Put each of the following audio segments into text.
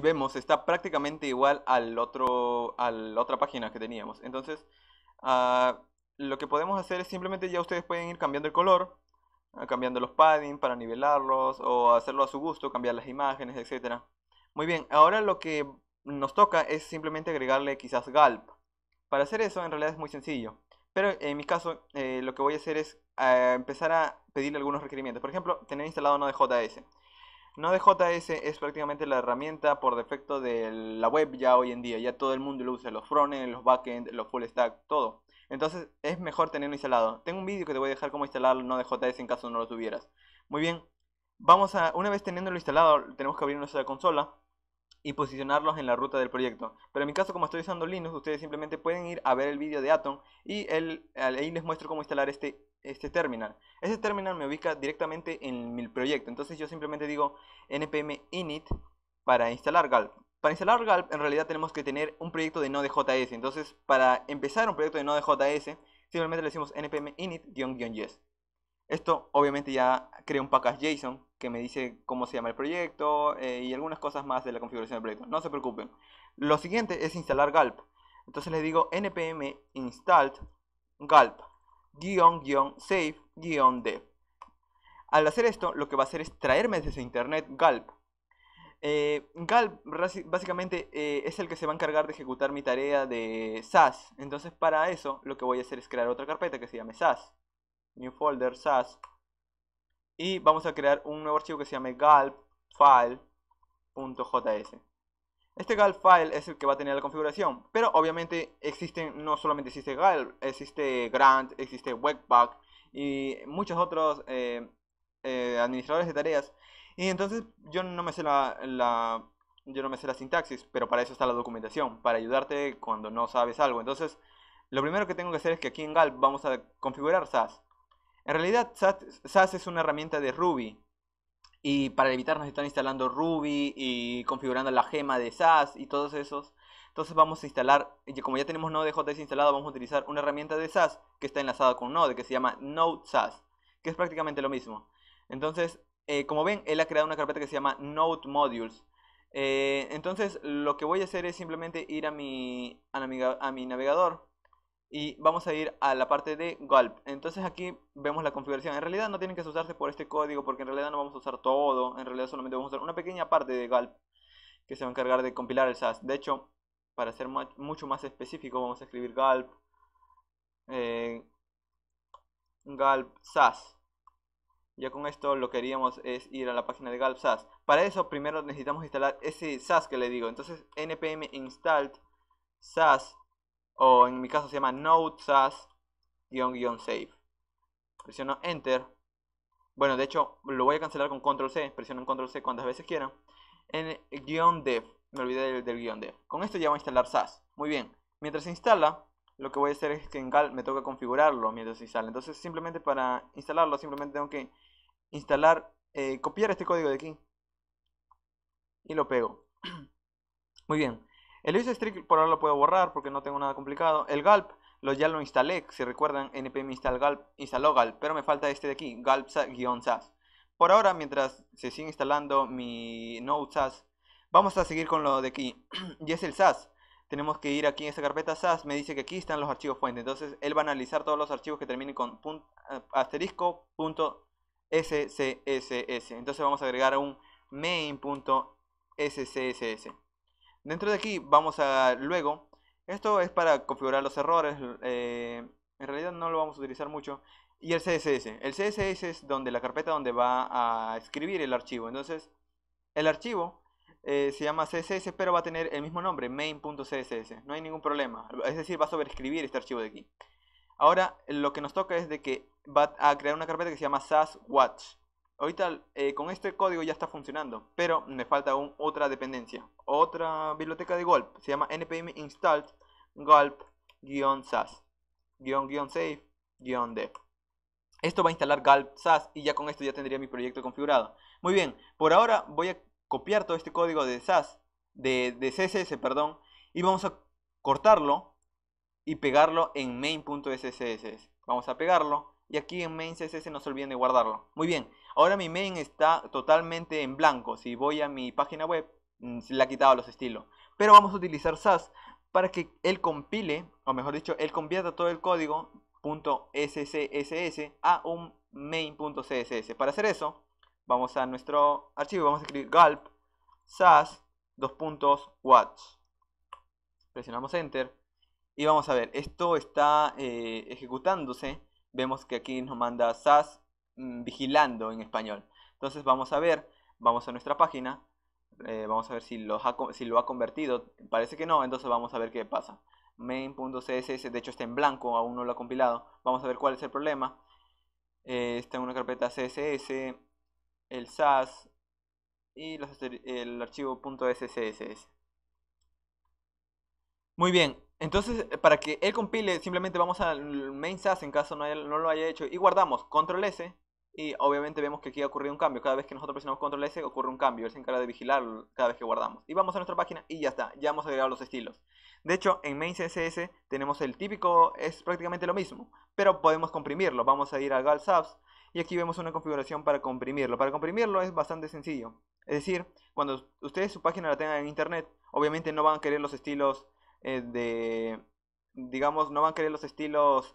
vemos, está prácticamente igual al otro, a la otra página que teníamos. Entonces, ah, lo que podemos hacer es simplemente ya ustedes pueden ir cambiando el color, ah, cambiando los padding para nivelarlos o hacerlo a su gusto, cambiar las imágenes, etcétera Muy bien, ahora lo que nos toca es simplemente agregarle quizás Galp. Para hacer eso en realidad es muy sencillo, pero en mi caso eh, lo que voy a hacer es ah, empezar a pedirle algunos requerimientos. Por ejemplo, tener instalado js Node.js es prácticamente la herramienta por defecto de la web ya hoy en día. Ya todo el mundo lo usa, los frontend, los backend, los full stack, todo. Entonces es mejor tenerlo instalado. Tengo un vídeo que te voy a dejar cómo instalar Node.js en caso no lo tuvieras. Muy bien, vamos a, una vez teniéndolo instalado, tenemos que abrir nuestra consola y posicionarlos en la ruta del proyecto. Pero en mi caso, como estoy usando Linux, ustedes simplemente pueden ir a ver el vídeo de Atom y el, ahí les muestro cómo instalar este, este terminal. Este terminal me ubica directamente en mi proyecto, entonces yo simplemente digo npm init para instalar GALP Para instalar GALP en realidad tenemos que tener un proyecto de Node.js, entonces para empezar un proyecto de Node.js simplemente le decimos npm init-yes. Esto obviamente ya crea un package JSON que me dice cómo se llama el proyecto eh, y algunas cosas más de la configuración del proyecto. No se preocupen. Lo siguiente es instalar GALP Entonces le digo npm install gulp guión save guión dev. Al hacer esto, lo que va a hacer es traerme desde internet GALP eh, GALP básicamente eh, es el que se va a encargar de ejecutar mi tarea de SAS. Entonces para eso lo que voy a hacer es crear otra carpeta que se llame SAS. New folder SAS y vamos a crear un nuevo archivo que se llame gulp.file.js. Este gulpfile es el que va a tener la configuración, pero obviamente existen, no solamente existe gulp, existe grant, existe webpack y muchos otros eh, eh, administradores de tareas. Y entonces yo no me sé la, yo no me sé la sintaxis, pero para eso está la documentación, para ayudarte cuando no sabes algo. Entonces, lo primero que tengo que hacer es que aquí en Gulp vamos a configurar SAS. En realidad, SAS es una herramienta de Ruby. Y para evitarnos están instalando Ruby y configurando la gema de SAS y todos esos. Entonces vamos a instalar, como ya tenemos Node.js instalado, vamos a utilizar una herramienta de SAS que está enlazada con Node, que se llama Node que es prácticamente lo mismo. Entonces, eh, como ven, él ha creado una carpeta que se llama Node Modules. Eh, entonces, lo que voy a hacer es simplemente ir a mi navegador y vamos a ir a la parte de gulp entonces aquí vemos la configuración en realidad no tienen que usarse por este código porque en realidad no vamos a usar todo en realidad solamente vamos a usar una pequeña parte de gulp que se va a encargar de compilar el SAS de hecho para ser mucho más específico vamos a escribir gulp eh, SAS ya con esto lo que haríamos es ir a la página de gulp SAS para eso primero necesitamos instalar ese SAS que le digo entonces npm install SAS o en mi caso se llama node save. Presiono Enter. Bueno, de hecho lo voy a cancelar con Control C. Presiono Control C cuantas veces quiera En guión dev. Me olvidé del, guión dev. Con esto ya voy a instalar SAS. Muy bien. Mientras se instala, lo que voy a hacer es que en gal me toca configurarlo mientras se instala. Entonces simplemente para instalarlo, simplemente tengo que instalar, eh, copiar este código de aquí. Y lo pego. Muy bien. El Strict por ahora lo puedo borrar porque no tengo nada complicado. El GALP lo, ya lo instalé, si recuerdan, npm install galp, instaló galp. pero me falta este de aquí, galp sas Por ahora, mientras se sigue instalando mi node sas, vamos a seguir con lo de aquí, y es el sas. Tenemos que ir aquí en esta carpeta sas, me dice que aquí están los archivos fuente, entonces él va a analizar todos los archivos que terminen con eh, asterisco.scss. Entonces vamos a agregar un main.scss. Dentro de aquí vamos a luego. Esto es para configurar los errores. Eh, en realidad no lo vamos a utilizar mucho. Y el CSS. El CSS es donde la carpeta donde va a escribir el archivo. Entonces, el archivo eh, se llama CSS, pero va a tener el mismo nombre, main.css. No hay ningún problema. Es decir, va a sobreescribir este archivo de aquí. Ahora, lo que nos toca es de que va a crear una carpeta que se llama saswatch. Ahorita eh, con este código ya está funcionando, pero me falta aún otra dependencia, otra biblioteca de Gulp, se llama npm install gulp-sas, save-dev. Esto va a instalar gulp sas y ya con esto ya tendría mi proyecto configurado. Muy bien, por ahora voy a copiar todo este código de sas, de, css, perdón, y vamos a cortarlo y pegarlo en main.scss. Vamos a pegarlo y aquí en main.css no se olviden de guardarlo. Muy bien, ahora mi main está totalmente en blanco. Si voy a mi página web, mm, le ha quitado los estilos. Pero vamos a utilizar SAS para que él compile, o mejor dicho, él convierta todo el código .scss a un main.css. Para hacer eso, vamos a nuestro archivo vamos a escribir gulp sass dos puntos Presionamos enter y vamos a ver, esto está eh, ejecutándose vemos que aquí nos manda SAS mm, vigilando en español. Entonces vamos a ver, vamos a nuestra página, eh, vamos a ver si lo, ha, si lo ha convertido, parece que no, entonces vamos a ver qué pasa. main.css, de hecho está en blanco, aún no lo ha compilado, vamos a ver cuál es el problema. Eh, está en una carpeta CSS, el SAS y el archivo .sss. Muy bien, entonces, eh, para que él compile, simplemente vamos al main.sas en caso no, lo haya hecho y guardamos control S y obviamente vemos que aquí ha ocurrido un cambio. Cada vez que nosotros presionamos control S ocurre un cambio. Él se encarga de vigilar cada vez que guardamos. Y vamos a nuestra página y ya está. Ya hemos agregado los estilos. De hecho, en main tenemos el típico, es prácticamente lo mismo, pero podemos comprimirlo. Vamos a ir al gal y aquí vemos una configuración para comprimirlo. Para comprimirlo es bastante sencillo. Es decir, cuando ustedes su página la tengan en internet, obviamente no van a querer los estilos eh, de, digamos, no van a querer los estilos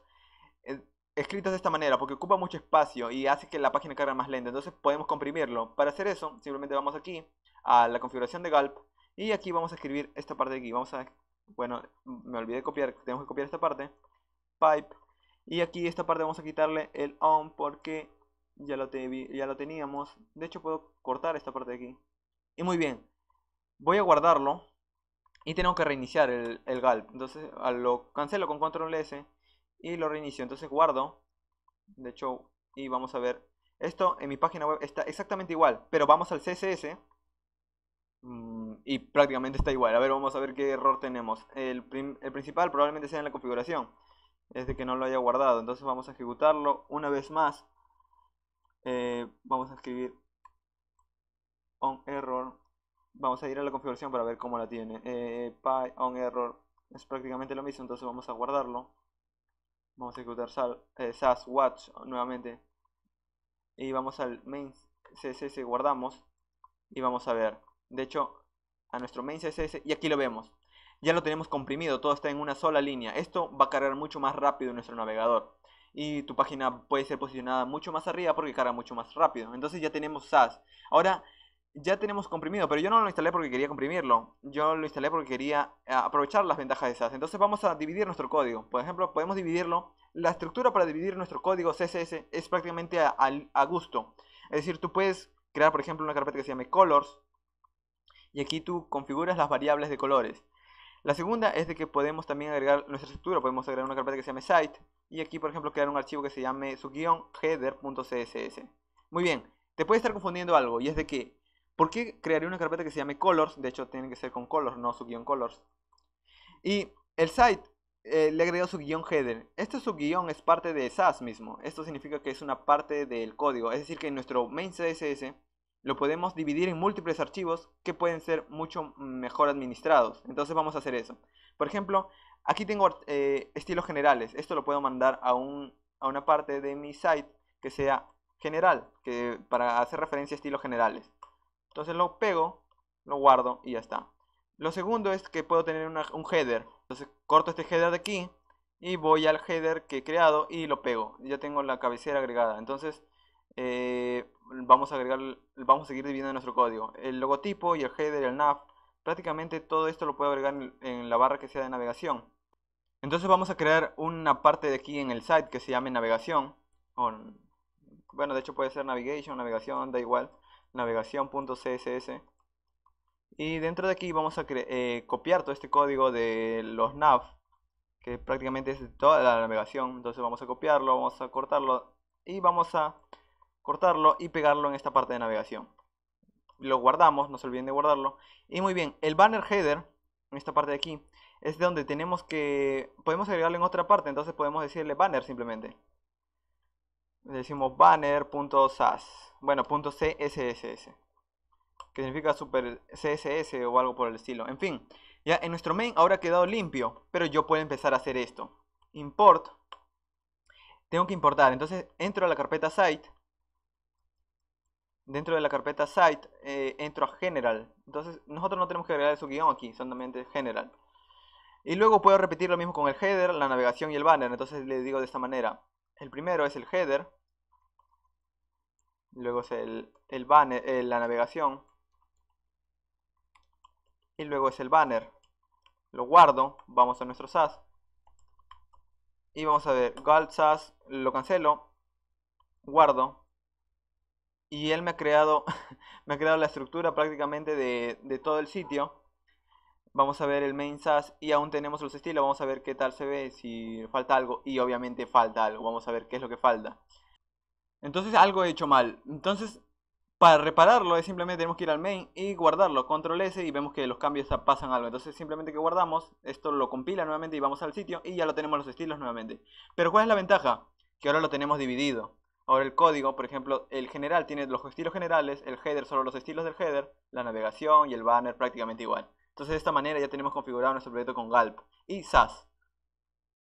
eh, escritos de esta manera, porque ocupa mucho espacio y hace que la página cargue más lenta, entonces podemos comprimirlo. Para hacer eso, simplemente vamos aquí a la configuración de Gulp y aquí vamos a escribir esta parte de aquí, vamos a, bueno, me olvidé de copiar, tenemos que copiar esta parte, pipe, y aquí esta parte vamos a quitarle el on porque ya lo, ya lo teníamos, de hecho puedo cortar esta parte de aquí. Y muy bien, voy a guardarlo y tengo que reiniciar el, el gulp. Entonces lo cancelo con control S y lo reinicio. Entonces guardo. De hecho, y vamos a ver. Esto en mi página web está exactamente igual, pero vamos al CSS mm, y prácticamente está igual. A ver, vamos a ver qué error tenemos. El, principal probablemente sea en la configuración. Es de que no lo haya guardado. Entonces vamos a ejecutarlo una vez más. Eh, vamos a escribir on error vamos a ir a la configuración para ver cómo la tiene. Eh, py on error es prácticamente lo mismo, entonces vamos a guardarlo. Vamos a ejecutar sal, eh, SAS watch nuevamente. Y vamos al main CSS guardamos. Y vamos a ver. De hecho, a nuestro main CSS. Y aquí lo vemos. Ya lo tenemos comprimido, todo está en una sola línea. Esto va a cargar mucho más rápido en nuestro navegador. Y tu página puede ser posicionada mucho más arriba porque carga mucho más rápido. Entonces ya tenemos SAS. Ahora ya tenemos comprimido, pero yo no lo instalé porque quería comprimirlo. Yo lo instalé porque quería eh, aprovechar las ventajas de esas. Entonces vamos a dividir nuestro código. Por ejemplo, podemos dividirlo. La estructura para dividir nuestro código CSS es prácticamente a, gusto. Es decir, tú puedes crear, por ejemplo, una carpeta que se llame colors. Y aquí tú configuras las variables de colores. La segunda es de que podemos también agregar nuestra estructura. Podemos agregar una carpeta que se llame site. Y aquí, por ejemplo, crear un archivo que se llame su guión header.css. Muy bien, te puede estar confundiendo algo. Y es de que ¿Por qué crearé una carpeta que se llame colors? De hecho, tiene que ser con colors, no su colors. Y el site eh, le he su guión header. Este su guión es parte de SAS mismo. Esto significa que es una parte del código. Es decir, que nuestro main CSS lo podemos dividir en múltiples archivos que pueden ser mucho mejor administrados. Entonces vamos a hacer eso. Por ejemplo, aquí tengo eh, estilos generales. Esto lo puedo mandar a, un, a una parte de mi site que sea general, que para hacer referencia a estilos generales. Entonces lo pego, lo guardo y ya está. Lo segundo es que puedo tener un header. Entonces corto este header de aquí y voy al header que he creado y lo pego. Ya tengo la cabecera agregada. Entonces eh, vamos a agregar, vamos a seguir dividiendo nuestro código. El logotipo y el header y el nav. Prácticamente todo esto lo puedo agregar en, en la barra que sea de navegación. Entonces vamos a crear una parte de aquí en el site que se llame navegación. bueno, de hecho puede ser navigation, navegación, da igual navegación.css y dentro de aquí vamos a eh, copiar todo este código de los nav que prácticamente es toda la navegación entonces vamos a copiarlo, vamos a cortarlo y vamos a cortarlo y pegarlo en esta parte de navegación lo guardamos, no se olviden de guardarlo y muy bien, el banner header en esta parte de aquí es donde tenemos que podemos agregarlo en otra parte entonces podemos decirle banner simplemente le decimos banner.sas bueno, punto .csss. Que significa super CSS o algo por el estilo. En fin, ya en nuestro main ahora ha quedado limpio. Pero yo puedo empezar a hacer esto. Import. Tengo que importar. Entonces entro a la carpeta site. Dentro de la carpeta site eh, entro a general. Entonces nosotros no tenemos que agregar su guión aquí. Solamente general. Y luego puedo repetir lo mismo con el header, la navegación y el banner. Entonces le digo de esta manera. El primero es el header. Luego es el, banner, eh, la navegación. Y luego es el banner. Lo guardo. Vamos a nuestro SAS. Y vamos a ver. Galt SAS. Lo cancelo. Guardo. Y él me ha creado, me ha creado la estructura prácticamente de, de todo el sitio. Vamos a ver el main SAS y aún tenemos los estilos. Vamos a ver qué tal se ve, si falta algo. Y obviamente falta algo. Vamos a ver qué es lo que falta. Entonces algo he hecho mal. Entonces, para repararlo, es simplemente tenemos que ir al main y guardarlo. Control S y vemos que los cambios pasan algo. Entonces simplemente que guardamos, esto lo compila nuevamente y vamos al sitio y ya lo tenemos los estilos nuevamente. Pero ¿cuál es la ventaja? Que ahora lo tenemos dividido. Ahora el código, por ejemplo, el general tiene los estilos generales, el header solo los estilos del header, la navegación y el banner prácticamente igual. Entonces de esta manera ya tenemos configurado nuestro proyecto con Galp y SAS.